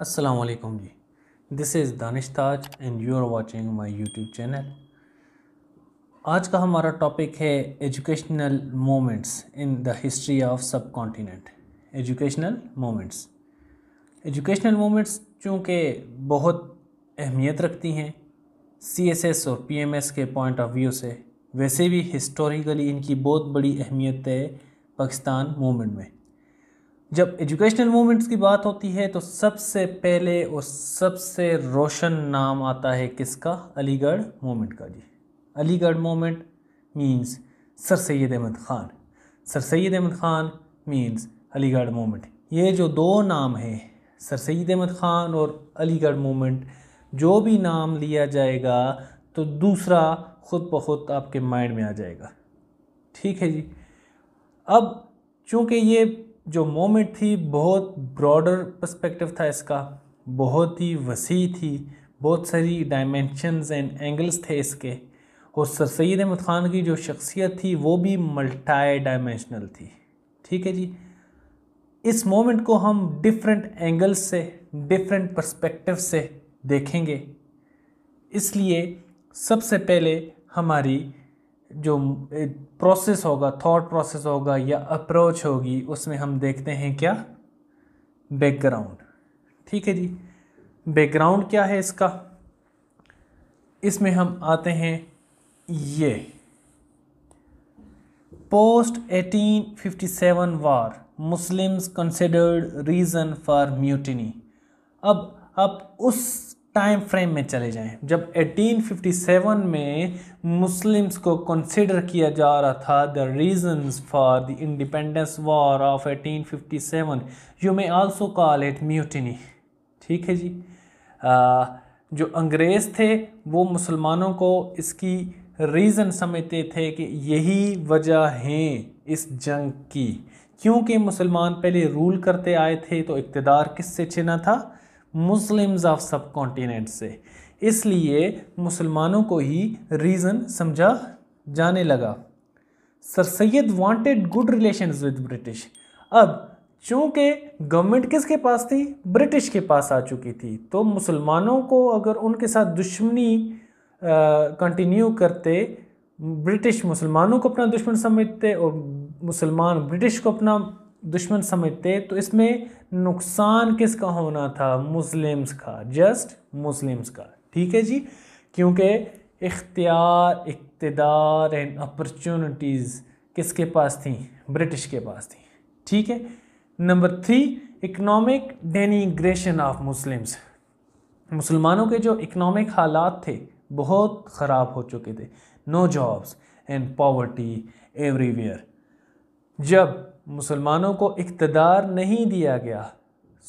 असलम जी this is Danish Taj and you are watching my YouTube channel आज का हमारा टॉपिक है educational moments in the history of subcontinent educational moments educational moments चूँकि बहुत अहमियत रखती हैं सी एस एस और पी एम एस के पॉइंट ऑफ व्यू से वैसे भी हिस्टोरिकली इनकी बहुत बड़ी अहमियत है पाकिस्तान मोमेंट में जब एजुकेशनल मूवमेंट्स की बात होती है तो सबसे पहले और सबसे रोशन नाम आता है किसका अलीगढ़ मूवमेंट का जी Aligarh movement means sir Syed Ahmad Khan sir Syed Ahmad Khan means Aligarh movement ये जो दो नाम हैं सर सैद अहमद ख़ान और अलीगढ़ मूवमेंट जो भी नाम लिया जाएगा तो दूसरा ख़ुद ब खुद आपके माइंड में आ जाएगा ठीक है जी अब चूँकि ये जो मोमेंट थी बहुत ब्रॉडर पर्सपेक्टिव था इसका बहुत ही वसी थी बहुत सारी डायमेंशनज एंड एंगल्स थे इसके और सर सैद अहमद ख़ान की जो शख्सियत थी वो भी मल्टाई डायमेंशनल थी ठीक है जी इस मोमेंट को हम डिफरेंट एंगल्स से डिफरेंट पर्सपेक्टिव से देखेंगे इसलिए सबसे पहले हमारी जो प्रोसेस होगा थॉट प्रोसेस होगा या अप्रोच होगी उसमें हम देखते हैं क्या बैकग्राउंड ठीक है जी बैकग्राउंड क्या है इसका इसमें हम आते हैं ये post 1857 war Muslims considered reason for mutiny अब आप उस टाइम फ्रेम में चले जाएं जब 1857 में मुस्लिम्स को कंसिडर किया जा रहा था the reasons for the independence war of 1857 you may also call it mutiny ठीक है जी आ, जो अंग्रेज़ थे वो मुसलमानों को इसकी रीज़न समझते थे कि यही वजह हैं इस जंग की क्योंकि मुसलमान पहले रूल करते आए थे तो इकतदार किससे छिना था मुस्लिम्स ऑफ सब कॉन्टीनेंट से इसलिए मुसलमानों को ही रीज़न समझा जाने लगा sir Syed wanted good relation with British अब चूँकि गवर्नमेंट किसके पास थी ब्रिटिश के पास आ चुकी थी तो मुसलमानों को अगर उनके साथ दुश्मनी कंटिन्यू करते ब्रिटिश मुसलमानों को अपना दुश्मन समझते और मुसलमान ब्रिटिश को अपना दुश्मन समझते तो इसमें नुकसान किसका होना था मुस्लिम्स का जस्ट मुस्लिम्स का ठीक है जी क्योंकि इख्तियार इकतदार एंड अपॉर्चुनिटीज़ किसके पास थी ब्रिटिश के पास थी ठीक है number three economic denigration of Muslims मुसलमानों के जो इकनॉमिक हालात थे बहुत ख़राब हो चुके थे no jobs and poverty everywhere जब मुसलमानों को इकतदार नहीं दिया गया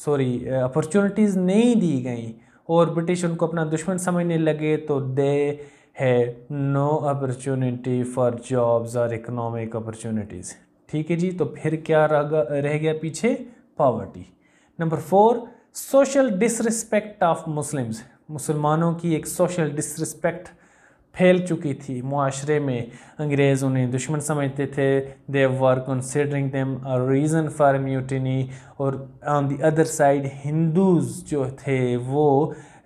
सॉरी अपॉर्चुनिटीज़ uh, नहीं दी गई और ब्रिटिश उनको अपना दुश्मन समझने लगे तो दे है नो अपॉर्चुनिटी फॉर जॉब्स और इकोनॉमिक अपॉर्चुनिटीज़ ठीक है जी तो फिर क्या रह गया पीछे poverty number four social disrespect of Muslims मुसलमानों की एक सोशल डिसरिस्पेक्ट फैल चुकी थी माशरे में अंग्रेज़ उन्हें दुश्मन समझते थे they were considering them a reason for mutiny और on the other side Hindus जो थे वो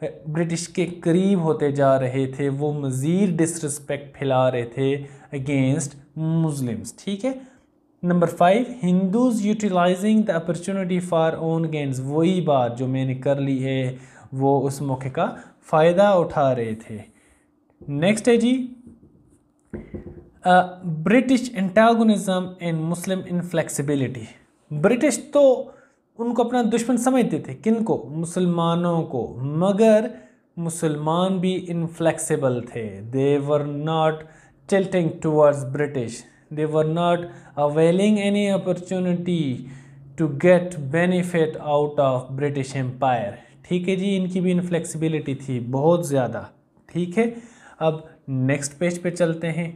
ब्रिटिश eh, के करीब होते जा रहे थे वो मज़ीद डिसरिस्पेक्ट फैला रहे थे अगेंस्ट मुस्लिम्स ठीक है number five Hindus utilizing the opportunity for own gains वही बात जो मैंने कर ली है वो उस मौके का फ़ायदा उठा रहे थे नेक्स्ट है जी British antagonism and Muslim inflexibility British तो उनको अपना दुश्मन समझते थे किन को मुसलमानों को मगर मुसलमान भी इनफ्लेक्सिबल थे they were not tilting towards British they were not availing any opportunity to get benefit out of British empire ठीक है जी इनकी भी इनफ्लेक्सिबिलिटी थी बहुत ज़्यादा ठीक है अब नेक्स्ट पेज पे चलते हैं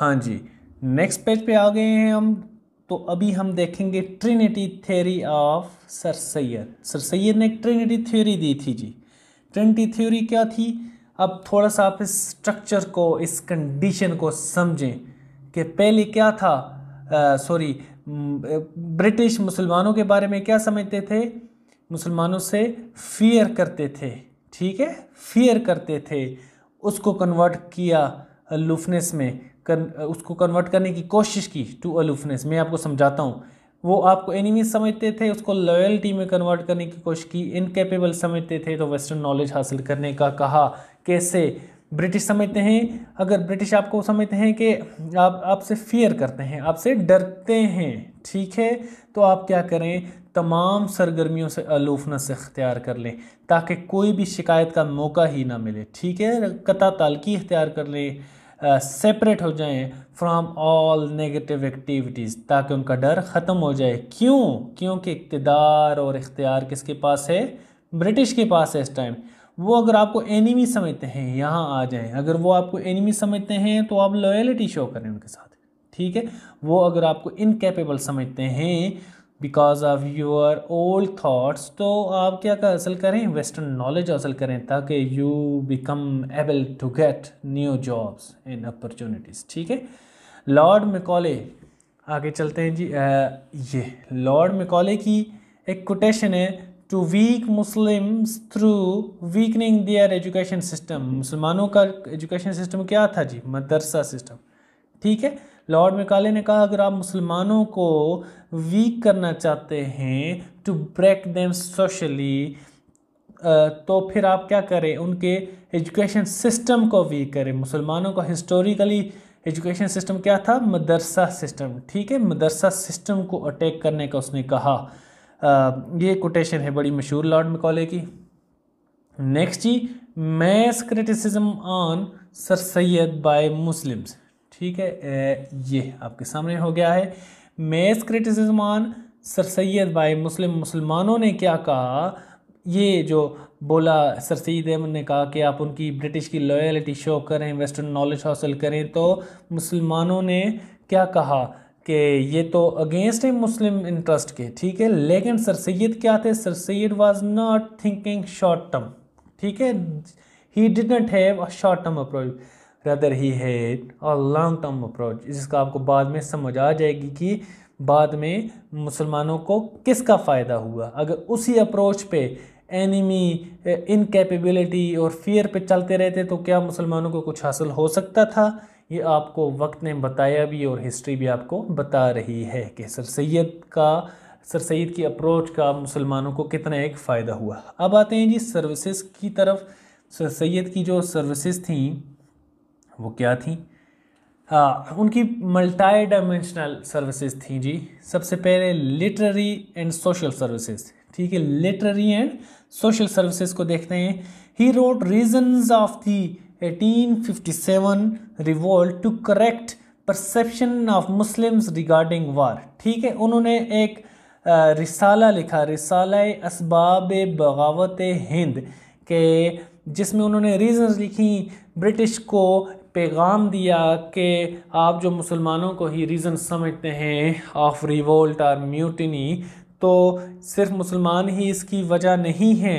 हाँ जी नेक्स्ट पेज पे आ गए हैं हम तो अभी हम देखेंगे trinity theory of sir Syed sir Syed ने ट्रिनिटी थ्योरी दी थी जी ट्रिनिटी थ्योरी क्या थी अब थोड़ा सा आप इस स्ट्रक्चर को इस कंडीशन को समझें कि पहले क्या था सॉरी ब्रिटिश मुसलमानों के बारे में क्या समझते थे मुसलमानों से फियर करते थे ठीक है फियर करते थे उसको कन्वर्ट किया अलूफनेस में कर, उसको कन्वर्ट करने की कोशिश की टू अलूफनेस मैं आपको समझाता हूँ वो आपको एनिमी समझते थे उसको लॉयल्टी में कन्वर्ट करने की कोशिश की इनकेपेबल समझते थे तो वेस्टर्न नॉलेज हासिल करने का कहा कैसे ब्रिटिश समझते हैं अगर ब्रिटिश आपको समझते हैं कि आप आपसे फियर करते हैं आपसे डरते हैं ठीक है तो आप क्या करें तमाम सरगर्मियों से अलूफनस इख्तियार कर लें ताकि कोई भी शिकायत का मौका ही ना मिले ठीक है कता तालकी इख्तियार कर लें सेपरेट हो जाएं फ्राम ऑल नेगेटिव एक्टिविटीज़ ताकि उनका डर ख़त्म हो जाए क्यों क्योंकि इकतदार और इख्तियार किसके पास है ब्रिटिश के पास है इस टाइम वो अगर आपको एनिमी समझते हैं यहाँ आ जाएं अगर वो आपको एनिमी समझते हैं तो आप लॉयलिटी शो करें उनके साथ ठीक है वो अगर आपको इनकेपेबल समझते हैं because of your old thoughts तो आप क्या कर हासिल करें वेस्टर्न नॉलेज हासिल करें ताकि you become able to get new jobs in opportunities ठीक है लॉर्ड मिकॉले आगे चलते हैं जी आ, ये लॉर्ड मिकॉले की एक कोटेशन है to weak Muslims through weakening their education system मुसलमानों का एजुकेशन सिस्टम क्या था जी मदरसा सिस्टम ठीक है लॉर्ड मिकाले ने कहा अगर आप मुसलमानों को वीक करना चाहते हैं टू ब्रेक देम सोशली तो फिर आप क्या करें उनके एजुकेशन सिस्टम को वीक करें मुसलमानों का हिस्टोरिकली एजुकेशन सिस्टम क्या था मदरसा सिस्टम ठीक है मदरसा सिस्टम को अटैक करने का उसने कहा आ, ये कोटेशन है बड़ी मशहूर लॉर्ड मकॉले की नेक्स्ट जी mass criticism on sir Syed by Muslims ठीक है ए, ये आपके सामने हो गया है mass criticism on sir Syed by Muslim मुसलमानों ने क्या कहा ये जो बोला सर सैद अहमद ने कहा कि आप उनकी ब्रिटिश की लॉयलिटी शो करें वेस्टर्न नॉलेज हासिल करें तो मुसलमानों ने क्या कहा कि ये तो अगेंस्ट है मुस्लिम इंटरेस्ट के ठीक है लेकिन सर सैद क्या थे sir Syed was not thinking short term ठीक है he did not have a short term approach rather he है और लॉन्ग टर्म अप्रोच जिसका आपको बाद में समझ आ जाएगी कि बाद में मुसलमानों को किसका फ़ायदा हुआ अगर उसी अप्रोच पे एनिमी इनकेपेबिलिटी और फियर पे चलते रहते तो क्या मुसलमानों को कुछ हासिल हो सकता था ये आपको वक्त ने बताया भी और हिस्ट्री भी आपको बता रही है कि सर सैद का सर सैद की अप्रोच का मुसलमानों को कितना एक फ़ायदा हुआ अब आते हैं जी सर्विसेज की तरफ सर सैद की जो सर्विसेज थी वो क्या थी आ, हाँ, उनकी मल्टाई डायमेंशनल सर्विसेज थी जी सबसे पहले लिटररी एंड सोशल सर्विसेज ठीक है लिटररी एंड सोशल सर्विसेज को देखते हैं he wrote reasons of the 1857 revolt to correct perception of Muslims regarding war ठीक है उन्होंने एक आ, रिसाला लिखा रिसाला इसबाब बगावत हिंद के जिसमें उन्होंने रीजंस लिखी ब्रिटिश को पैगाम दिया कि आप जो मुसलमानों को ही रीज़न समझते हैं ऑफ रिवोल्ट और म्यूटनी तो सिर्फ मुसलमान ही इसकी वजह नहीं है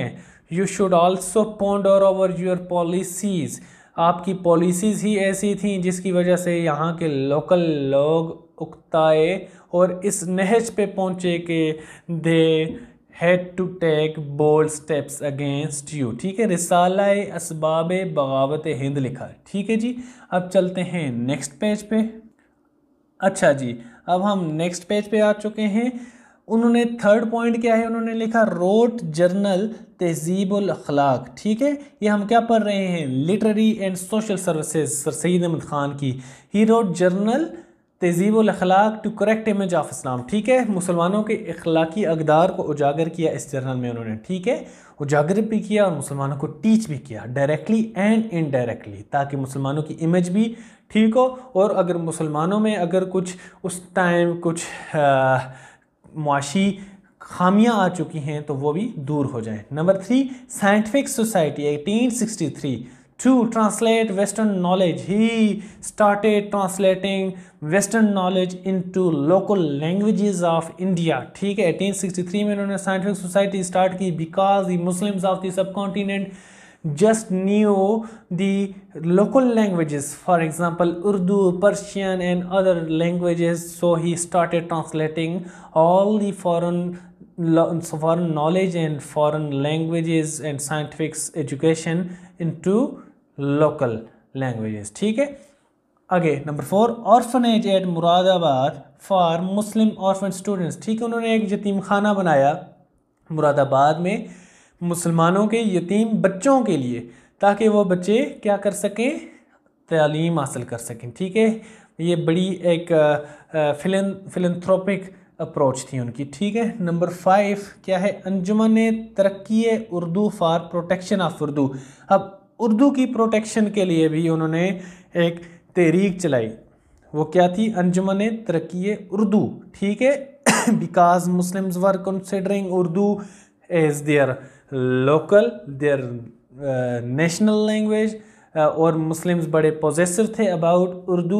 यू शुड ऑल्सो और ओवर योर पॉलिसीज़ आपकी पॉलिसीज़ ही ऐसी थी जिसकी वजह से यहाँ के लोकल लोग उकताए और इस नहज पे पहुँचे कि they had to take bold steps against you ठीक है रिसाला इसबाब बगावत हिंद लिखा ठीक है जी अब चलते हैं नेक्स्ट पेज पे अच्छा जी अब हम नेक्स्ट पेज पे आ चुके हैं उन्होंने थर्ड पॉइंट क्या है उन्होंने लिखा रोट जर्नल तहजीबल अखलाक ठीक है ये हम क्या पढ़ रहे हैं literary and social services sir Syed Ahmad Khan की he wrote journal Akhlaq to correct image of Islam ठीक है मुसलमानों के अखलाकी अकदार को उजागर किया इस जर्नल में उन्होंने ठीक है उजागर भी किया और मुसलमानों को टीच भी किया डायरेक्टली एंड इनडायरेक्टली ताकि मुसलमानों की इमेज भी ठीक हो और अगर मुसलमानों में अगर कुछ उस टाइम कुछ मुआशी खामियां आ चुकी हैं तो वो भी दूर हो जाएं number three scientific society eighteen sixty three to translate Western knowledge. He started translating Western knowledge into local languages of India. ठीक 1863 में उन्होंने scientific society started because the Muslims of the subcontinent just knew the local languages for example Urdu, Persian and other languages so he started translating all the foreign foreign knowledge and foreign languages and scientific education into local language ठीक है आगे number four orphanage at Moradabad for Muslim orphan students ठीक है उन्होंने एक यतीम खाना बनाया मुरादाबाद में मुसलमानों के यतीम बच्चों के लिए ताकि वो बच्चे क्या कर सकें तालीम हासिल कर सकें ठीक है ये बड़ी एक फिलन फिलंथ्रोपिक अप्रोच थी उनकी ठीक है नंबर फाइव क्या है Anjuman Taraqqi Urdu for protection of Urdu अब उर्दू की प्रोटेक्शन के लिए भी उन्होंने एक तहरीक चलाई वो क्या थी अंजुमन तरक्की उर्दू ठीक है because Muslims were considering Urdu as their local their national language और मुस्लिम्स बड़े पॉजिटिव थे अबाउट उर्दू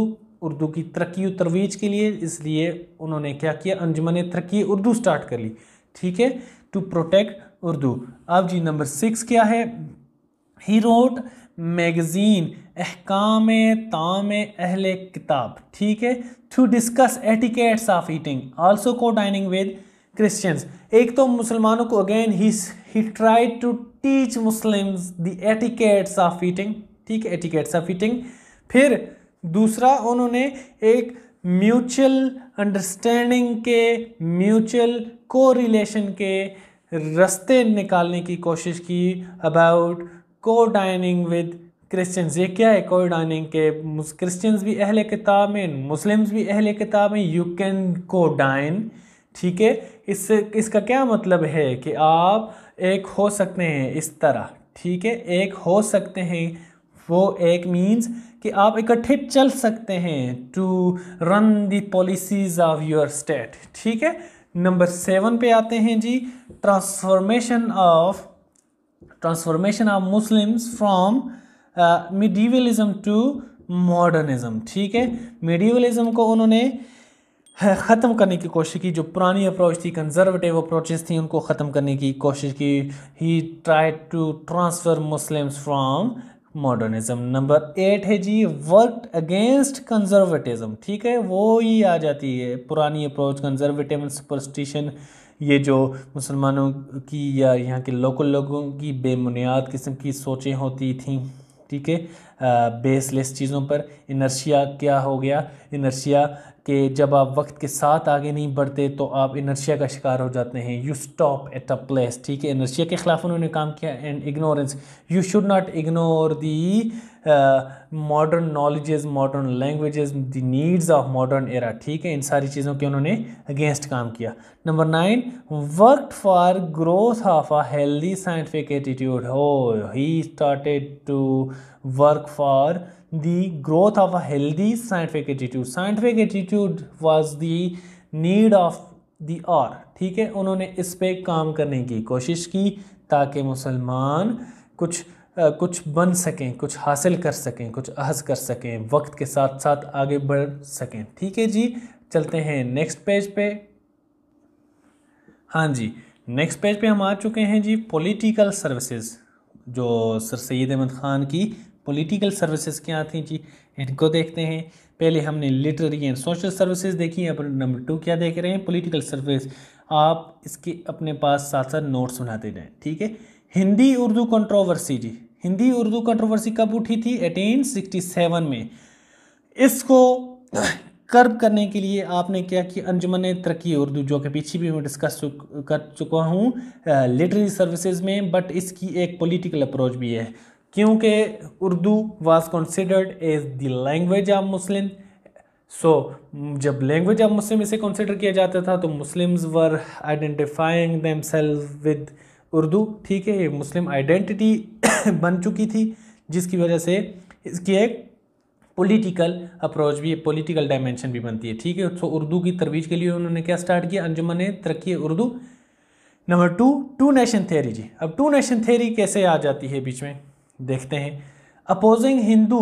उर्दू की तरक्की तरवीज के लिए इसलिए उन्होंने क्या किया अंजुमन तरक्की उर्दू स्टार्ट कर ली ठीक है टू प्रोटेक्ट उर्दू अब जी नंबर सिक्स क्या है ही रोट मैगज़ीन अहकाम ताम अहल किताब ठीक है to discuss etiquettes of eating also को डाइनिंग विद क्रिश्चियंस एक तो मुसलमानों को again he he try to teach Muslims the etiquettes of eating ठीक है एटिकेट्स ऑफ ईटिंग फिर दूसरा उन्होंने एक म्यूचुअल अंडरस्टैंडिंग के म्यूचुअल को के रस्ते निकालने की कोशिश की अबाउट को डाइनिंग विद क्रिश्चियंस ये क्या है को डाइनिंग के क्रिश्चियंस भी अहले किताब में मुस्लिम्स भी अहले किताब में यू कैन को डाइन ठीक है इससे इसका क्या मतलब है कि आप एक हो सकते हैं इस तरह ठीक है एक हो सकते हैं वो एक मीन्स कि आप इकट्ठे चल सकते हैं to run the policies of your state ठीक है नंबर सेवन पे आते हैं जी transformation of transformation of Muslims from medievalism to modernism ठीक है मिडीवलिज़म को उन्होंने uh, ख़त्म करने की कोशिश की जो पुरानी अप्रोच थी कंजर्वेटिव अप्रोचेस थी उनको ख़त्म करने की कोशिश की he try to transfer Muslims from modernism number eight है जी वर्क अगेंस्ट कंजर्वेटिज्म ठीक है वो ही आ जाती है पुरानी अप्रोच कंजर्वेटिव सुपरस्टिशन ये जो मुसलमानों की या यहाँ के लोकल लोगों की बेबुनियाद किस्म की सोचें होती थी ठीक है बेसलेस चीज़ों पर इनर्शिया क्या हो गया इनर्शिया के जब आप वक्त के साथ आगे नहीं बढ़ते तो आप इनर्शिया का शिकार हो जाते हैं you stop at a place ठीक है इनर्शिया के ख़िलाफ़ उन्होंने काम किया and ignorance you should not ignore the modern knowledges modern languages the needs of modern era ठीक है इन सारी चीज़ों के उन्होंने अगेंस्ट काम किया number nine work for growth of a healthy scientific attitude हो he started to work for the growth of a healthy scientific attitude scientific attitude was the need of the और ठीक है उन्होंने इस पर काम करने की कोशिश की ताकि मुसलमान कुछ कुछ बन सकें कुछ हासिल कर सकें कुछ अहज कर सकें वक्त के साथ साथ आगे बढ़ सकें ठीक है जी चलते हैं नेक्स्ट पेज पे हाँ जी नेक्स्ट पेज पे हम आ चुके हैं जी पॉलिटिकल सर्विसेज जो सर सैद अहमद ख़ान की पॉलिटिकल सर्विसेज क्या थी जी इनको देखते हैं पहले हमने लिटरेरी एंड सोशल सर्विसेज देखी अब नंबर टू क्या देख रहे हैं पॉलिटिकल सर्विस आप इसके अपने पास साथ साथ नोट्स बनाते जाएँ ठीक है हिंदी उर्दू कंट्रोवर्सी जी हिंदी उर्दू कंट्रोवर्सी कब उठी थी 1867 में इसको कर्ब करने के लिए आपने क्या कि अंजुमन तरक्की उर्दू जो कि पीछे भी मैं डिस्कस कर चुका हूँ लिटरेरी सर्विसेज में बट इसकी एक पॉलिटिकल अप्रोच भी है क्योंकि Urdu was considered as the language of Muslim so जब लैंग्वेज ऑफ मुस्लिम इसे कंसिडर किया जाता था तो Muslims were identifying them with Urdu ठीक है मुस्लिम आइडेंटिटी बन चुकी थी जिसकी वजह से इसकी एक पॉलिटिकल अप्रोच भी पॉलिटिकल डायमेंशन भी बनती है ठीक है सो उर्दू की तरवीज के लिए उन्होंने क्या स्टार्ट किया Anjuman Taraqqi Urdu number two two nation theory जी अब टू नेशन थेरी कैसे आ जाती है बीच में देखते हैं opposing Hindu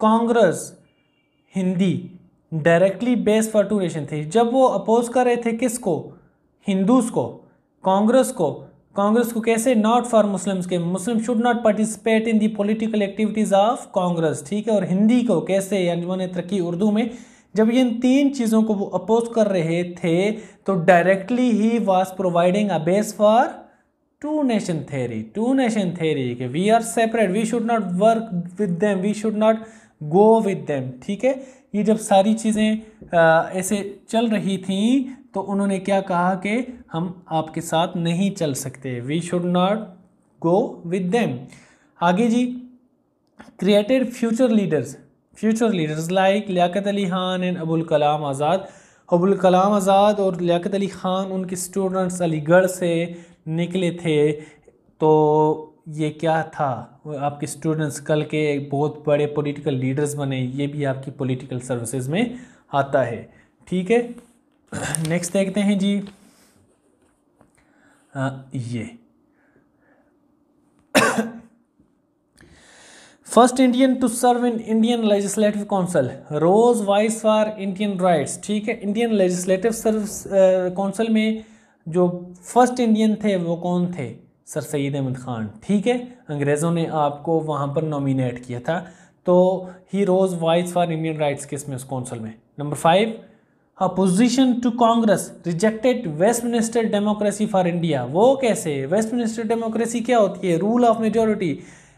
Congress Hindi directly base for two nation theory जब वो अपोज कर रहे थे किसको हिंदूज को कांग्रेस को कांग्रेस को कैसे नॉट फॉर मुस्लिम्स के Muslim should not participate in the political activities of Congress ठीक है और हिंदी को कैसे अंजुमन तरक्की उर्दू में जब ये इन तीन चीज़ों को वो अपोज कर रहे थे तो directly he was providing a base for two nation theory two nation theory के we are separate we should not work with them we should not go with them ठीक है ये जब सारी चीज़ें ऐसे चल रही थी तो उन्होंने क्या कहा कि हम आपके साथ नहीं चल सकते we should not go with them आगे जी created future leaders future leaders like Liaquat Ali Khan and Abul Kalam Azad Abul Kalam Azad और लियाकत अली ख़ान उनके स्टूडेंट्स अलीगढ़ से निकले थे तो ये क्या था आपके स्टूडेंट्स कल के बहुत बड़े पॉलिटिकल लीडर्स बने ये भी आपकी पॉलिटिकल सर्विसेज में आता है ठीक है नेक्स्ट देखते हैं जी आ, ये first Indian to serve in Indian legislative council rose voice for Indian rights ठीक है इंडियन लेजिस्लेटिव सर्विस काउंसिल में जो फर्स्ट इंडियन थे वो कौन थे सर सैद अहमद ख़ान ठीक है अंग्रेज़ों ने आपको वहाँ पर नॉमिनेट किया था तो he rose voice for Indian rights किस में उस कौंसिल में number five opposition to Congress rejected Westminster democracy for India वो कैसे वेस्ट मिनिस्टर डेमोक्रेसी क्या होती है rule of majority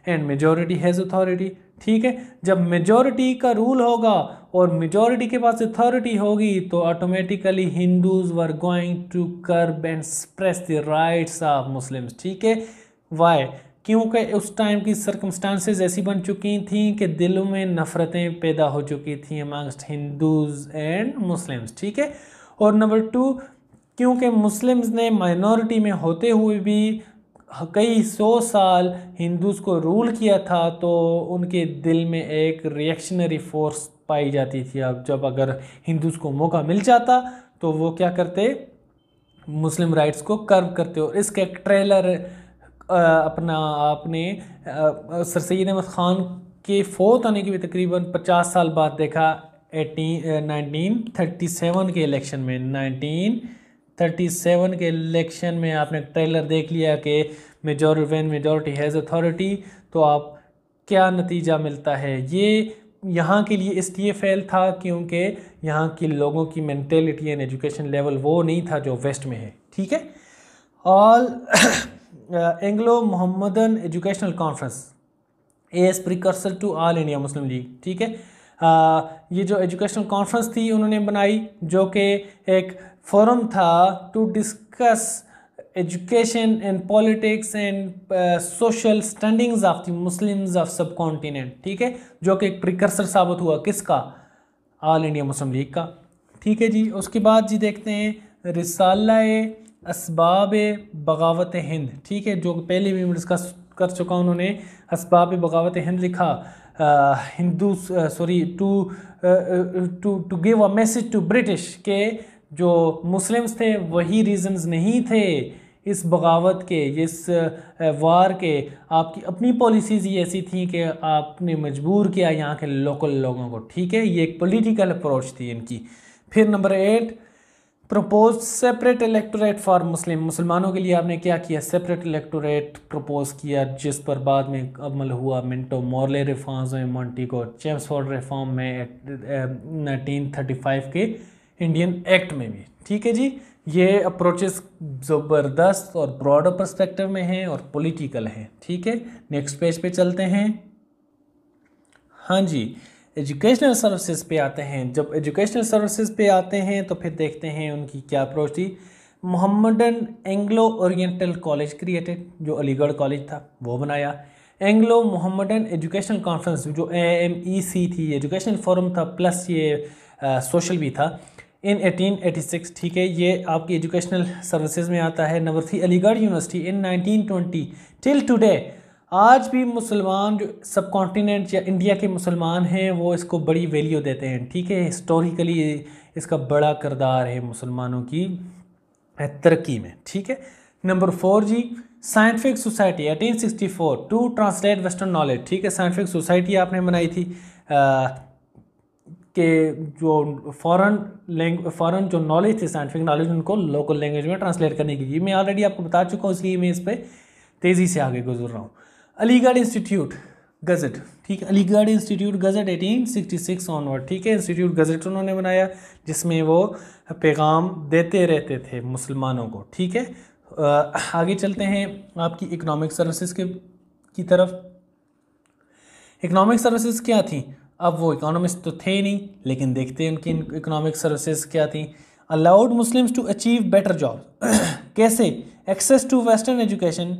and majority has authority ठीक है जब मेजॉरिटी का रूल होगा और मेजॉरिटी के पास अथॉरिटी होगी तो automatically Hindus were going to curb and suppress the rights of Muslims ठीक है वाई क्योंकि उस टाइम की सरकमस्टांसिस ऐसी बन चुकी थी कि दिल में नफ़रतें पैदा हो चुकी थी अमंगस्ट हिंदूज एंड मुस्लिम्स ठीक है और नंबर टू क्योंकि मुस्लिम्स ने माइनॉरिटी में होते हुए भी कई सौ साल हिंदूज़ को रूल किया था तो उनके दिल में एक रिएक्शनरी फोर्स पाई जाती थी अब जब अगर हिंदूज़ को मौका मिल जाता तो वो क्या करते मुस्लिम राइट्स को कर्व करते और इसका एक ट्रेलर अपना आपने सर सैद अहमद ख़ान के फोत होने की भी तकरीबन 50 साल बाद देखा एटीन नाइनटीन थर्टी सेवन के इलेक्शन में नाइनटीन थर्टी सेवन के इलेक्शन में आपने ट्रेलर देख लिया कि major when majority has authority तो आप क्या नतीजा मिलता है ये यहाँ के लिए इसलिए फेल था क्योंकि यहाँ के लोगों की मैंटेलिटी एंड एजुकेशन लेवल वो नहीं था जो वेस्ट में है ठीक है All Anglo Mohammedan Educational Conference as precursor to All India Muslim League ठीक है आ, ये जो एजुकेशनल कॉन्फ्रेंस थी उन्होंने बनाई जो कि एक फोरम था to discuss education and politics and uh, social standings of the Muslims of subcontinent ठीक है जो कि एक प्रिकर्सर साबित हुआ किसका ऑल इंडिया मुस्लिम लीग का ठीक है जी उसके बाद जी देखते हैं रिसाला इसबाब बगावत हिंद ठीक है जो पहले भी डिस्कस कर चुका उन्होंने इसबाब बगावत हिंद लिखा Hindu sorry to to to give a message to British के जो मुस्लिम्स थे वही रीजंस नहीं थे इस बगावत के इस वार के आपकी अपनी पॉलिसीज़ ही ऐसी थी कि आपने मजबूर किया यहाँ के लोकल लोगों को ठीक है ये एक पॉलिटिकल अप्रोच थी इनकी फिर number eight propose separate electorate for Muslim मुसलमानों के लिए आपने क्या किया सेपरेट इलेक्टोरेट प्रपोज किया जिस पर बाद में अमल हुआ मिंटो मॉरले रिफॉर्म्स में मॉन्टिको चैम्सफोर्ड रिफॉर्म में नाइनटीन थर्टी फाइव के इंडियन एक्ट में भी ठीक है जी ये अप्रोचेस ज़बरदस्त और ब्रॉडर परस्पेक्टिव में हैं और पॉलिटिकल हैं ठीक है नेक्स्ट पेज पे चलते हैं हाँ जी एजुकेशनल सर्विसेज पे आते हैं जब एजुकेशनल सर्विसेज पे आते हैं तो फिर देखते हैं उनकी क्या अप्रोच थी Mohammedan Anglo Oriental College created जो अलीगढ़ कॉलेज था वो बनाया एंग्लो मोहम्मदन एजुकेशनल कॉन्फ्रेंस जो ए एम ई सी थी एजुकेशनल फोरम था प्लस ये सोशल भी था इन 1886 ठीक है ये आपकी एजुकेशनल सर्विसेज में आता है number three Aligarh university in 1920 till today आज भी मुसलमान जो सब कॉन्टीनेंट या इंडिया के मुसलमान हैं वो इसको बड़ी वैल्यू देते हैं ठीक है हिस्टोरिकली इसका बड़ा करदार है मुसलमानों की तरक्की में ठीक है नंबर फोर जी scientific society 1864 to translate western knowledge ठीक है साइंटिफिक सोसाइटी आपने बनाई थी आ, के जो फॉरेन लैंग फॉरेन जो नॉलेज थी साइंटिफिक नॉलेज उनको लोकल लैंग्वेज में ट्रांसलेट करने के लिए मैं ऑलरेडी आपको बता चुका हूँ इसलिए मैं इस पर तेज़ी से आगे गुजर रहा हूँ अलीगढ़ इंस्टीट्यूट गज़ट ठीक है अलीगढ़ इंस्टीट्यूट गज़ट 1866 ऑनवर्ड ठीक है इंस्टीट्यूट गज़ट उन्होंने बनाया जिसमें वो पैगाम देते रहते थे मुसलमानों को ठीक है आगे चलते हैं आपकी इकोनॉमिक सर्विसेज के की तरफ इकोनॉमिक सर्विसेज क्या थी अब वो इकोनॉमिस्ट तो थे नहीं लेकिन देखते उनकी इकोनॉमिक सर्विसेज क्या थी allowed Muslims to achieve better job कैसे एक्सेस टू वेस्टर्न एजुकेशन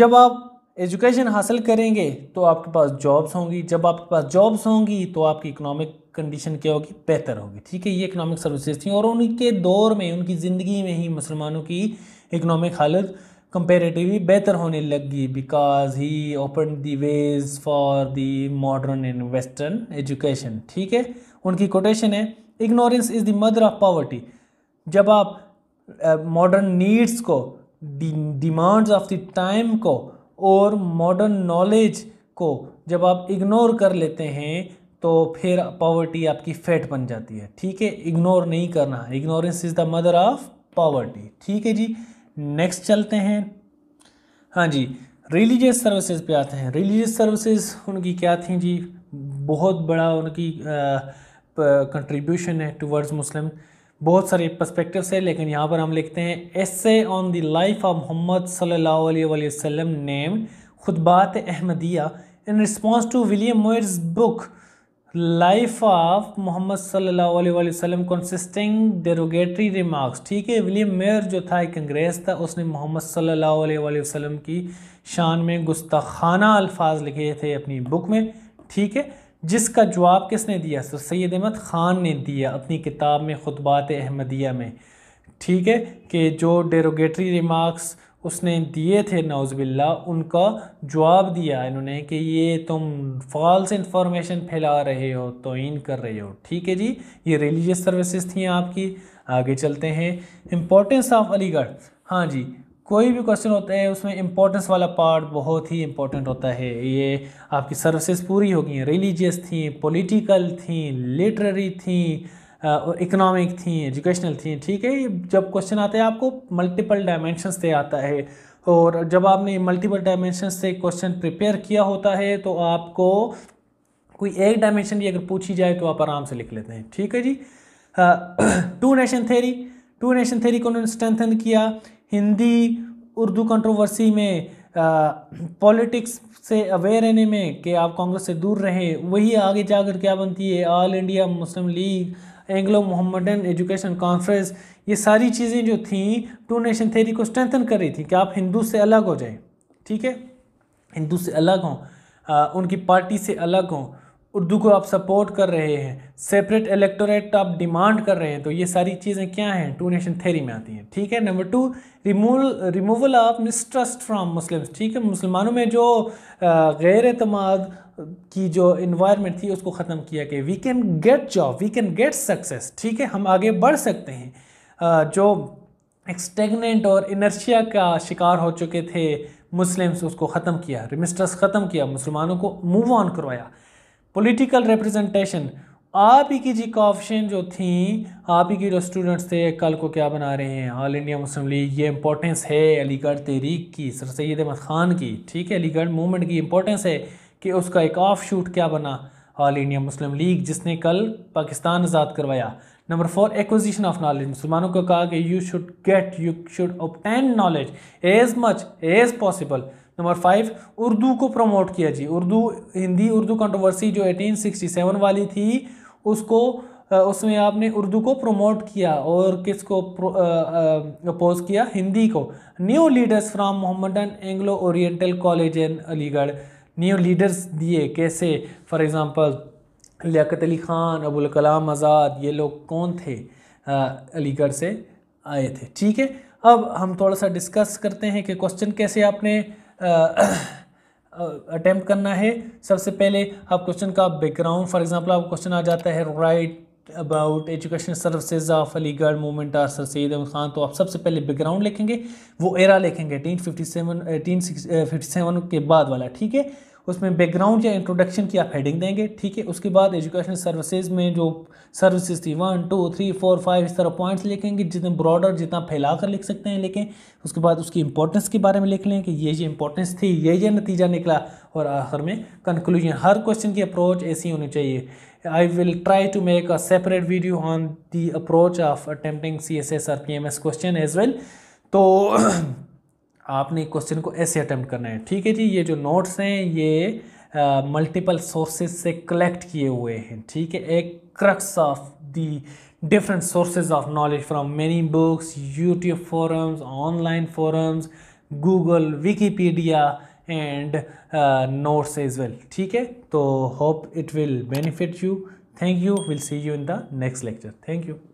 जब आप एजुकेशन हासिल करेंगे तो आपके पास जॉब्स होंगी जब आपके पास जॉब्स होंगी तो आपकी इकोनॉमिक कंडीशन क्या होगी बेहतर होगी ठीक है ये इकोनॉमिक सर्विसेज थी और उनके दौर में उनकी ज़िंदगी में ही मुसलमानों की इकोनॉमिक हालत कंपेरेटिवली बेहतर होने लगी because he open the ways for the modern and western education ठीक है उनकी कोटेशन है ignorance is the mother of poverty जब आप मॉडर्न uh, नीड्स को डिमांड्स ऑफ द टाइम को और मॉडर्न नॉलेज को जब आप इग्नोर कर लेते हैं तो फिर पावर्टी आपकी फैट बन जाती है ठीक है इग्नोर नहीं करना ignorance is the mother of poverty ठीक है जी नेक्स्ट चलते हैं हाँ जी रिलीजियस सर्विसेज पे आते हैं रिलीजियस सर्विसेज उनकी क्या थी जी बहुत बड़ा उनकी कंट्रीब्यूशन है टुवर्ड्स मुस्लिम बहुत सारे पर्सपेक्टिव है लेकिन यहाँ पर हम लिखते हैं essay on the life of Mohammad सल्लल्लाहु name Khutbat Ahmadiya in response to William Muir's book life of Mohammad सल्लल्लाहु अलैहि वसल्लम कंसिस्टिंग डेरोगेटरी रिमार्क्स ठीक है विलियम मेयर जो था एक अंग्रेज़ था उसने मोहम्मद सल्लल्लाहु अलैहि वसल्लम की शान में गुस्ताखाना अल्फाज लिखे थे अपनी बुक में ठीक है जिसका जवाब किसने दिया सर सैद अहमद ख़ान ने दिया अपनी किताब में खुतबात अहमदिया में ठीक है कि जो डेरोगेटरी रिमार्क्स उसने दिए थे नौज़बिल्ला उनका जवाब दिया इन्होंने कि ये तुम फॉल्स इंफॉर्मेशन फैला रहे हो तो इन कर रहे हो ठीक है जी ये रिलीजियस सर्विसेज थी आपकी आगे चलते हैं इम्पोर्टेंस ऑफ अलीगढ़ हाँ जी कोई भी क्वेश्चन होता है उसमें इम्पोर्टेंस वाला पार्ट बहुत ही इम्पोर्टेंट होता है ये आपकी सर्विसेज पूरी हो गई रिलीजियस थी पॉलिटिकल थी लिटरेरी थी इकोनॉमिक थी एजुकेशनल थी ठीक है जब क्वेश्चन आते हैं आपको मल्टीपल डायमेंशन से आता है और जब आपने मल्टीपल डायमेंशन से क्वेश्चन प्रिपेयर किया होता है तो आपको कोई एक डायमेंशन भी अगर पूछी जाए तो आप आराम से लिख लेते हैं ठीक है जी two nation theory two nation theory को उन्होंने स्ट्रेंथन किया हिंदी उर्दू कंट्रोवर्सी में पॉलिटिक्स से अवेयर रहने में कि आप कांग्रेस से दूर रहें वही आगे जाकर क्या बनती है All India Muslim League Anglo Mohammedan education conference ये सारी चीज़ें जो थी टू नेशन थेरी को स्ट्रेंथन कर रही थी कि आप हिंदू से अलग हो जाए ठीक है हिंदू से अलग हों उनकी पार्टी से अलग हों उर्दू को आप सपोर्ट कर रहे हैं सेपरेट इलेक्टोरेट आप डिमांड कर रहे हैं तो ये सारी चीज़ें क्या हैं टू नेशन थेरी में आती हैं ठीक है number two removal removal of mistrust from Muslims ठीक है मुसलमानों में जो गैर अतमाद की जो इन्वायरमेंट थी उसको ख़त्म किया गया we can get job we can get success ठीक है हम आगे बढ़ सकते हैं जो एक्सटेगनेंट और इनर्शिया का शिकार हो चुके थे मुस्लिम्स उसको ख़त्म किया रिमिस्ट्रस ख़त्म किया मुसलमानों को मूव ऑन करवाया पॉलिटिकल रिप्रेजेंटेशन आप ही की जी कॉप्शन जो थी आप ही की जो स्टूडेंट्स थे कल को क्या बना रहे हैं ऑल इंडिया मुस्लिम लीग ये इंपॉर्टेंस है अलीगढ़ तहरीक की सर सैद अहमद ख़ान की ठीक है अलीगढ़ मूवमेंट की इंपॉर्टेंस है कि उसका एक ऑफ शूट क्या बना ऑल इंडिया मुस्लिम लीग जिसने कल पाकिस्तान आज़ाद करवाया number four acquisition of knowledge मुसलमानों को कहा कि you should get you should obtain knowledge as much as possible number five Urdu को प्रमोट किया जी उर्दू हिंदी उर्दू कंट्रोवर्सी जो 1867 वाली थी उसको उसमें आपने उर्दू को प्रमोट किया और किसको अपोज किया हिंदी को new leaders from Mohammedan Anglo Oriental College in Aligarh new leaders दिए कैसे फॉर एग्ज़ाम्पल लियात अली ख़ान अबुल कलाम आज़ाद ये लोग कौन थे अलीगढ़ से आए थे ठीक है अब हम थोड़ा सा डिस्कस करते हैं कि क्वेश्चन कैसे आपने अटैम्प्ट करना है सबसे पहले आप क्वेश्चन का बैकग्राउंड फॉर एग्जांपल आप क्वेश्चन आ जाता है write about education services of Aligarh movement are sir Syed Ahmed Khan तो आप सबसे पहले बैकग्राउंड लिखेंगे वो एरा लिखेंगे eighteen fifty seven eighteen six fifty seven के बाद वाला ठीक है उसमें बैकग्राउंड या इंट्रोडक्शन की आप हेडिंग देंगे ठीक है उसके बाद एजुकेशन सर्विसेज में जो सर्विसेज थी one two three four five इस तरह पॉइंट्स लिखेंगे जितने ब्रॉडर जितना फैला कर लिख सकते हैं लेकिन उसके बाद उसकी इंपॉर्टेंस के बारे में लिख लें कि ये ये इंपॉर्टेंस थी ये ये नतीजा निकला और आखिर में कंक्लूजन हर क्वेश्चन की अप्रोच ऐसी होनी चाहिए I will try to make a separate video on the approach of attempting CSS or PMS question as well. तो so आपने क्वेश्चन को ऐसे अटैम्प्ट करना है ठीक है जी ये जो नोट्स हैं ये मल्टीपल uh, सोर्सेज से कलेक्ट किए हुए हैं ठीक है एक crux of the different sources of knowledge from many books YouTube forums online forums Google Wikipedia and notes as well ठीक है तो hope it will benefit you thank you will see you in the next lecture thank you